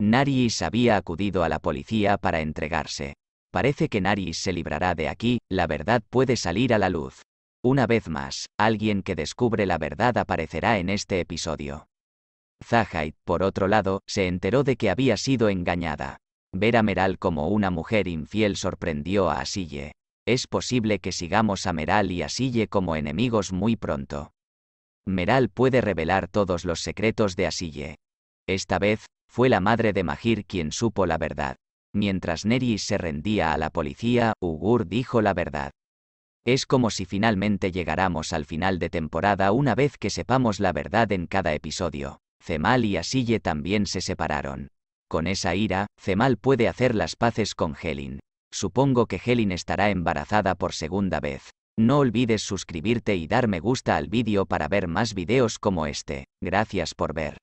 Nariis había acudido a la policía para entregarse. Parece que Nariis se librará de aquí, la verdad puede salir a la luz. Una vez más, alguien que descubre la verdad aparecerá en este episodio. Zahid, por otro lado, se enteró de que había sido engañada. Ver a Meral como una mujer infiel sorprendió a Asille. Es posible que sigamos a Meral y Asille como enemigos muy pronto. Meral puede revelar todos los secretos de Asille. Esta vez, fue la madre de Mahir quien supo la verdad. Mientras Neris se rendía a la policía, Ugur dijo la verdad. Es como si finalmente llegáramos al final de temporada una vez que sepamos la verdad en cada episodio. Cemal y Asille también se separaron. Con esa ira, Cemal puede hacer las paces con Helin. Supongo que Helin estará embarazada por segunda vez. No olvides suscribirte y dar me gusta al vídeo para ver más videos como este. Gracias por ver.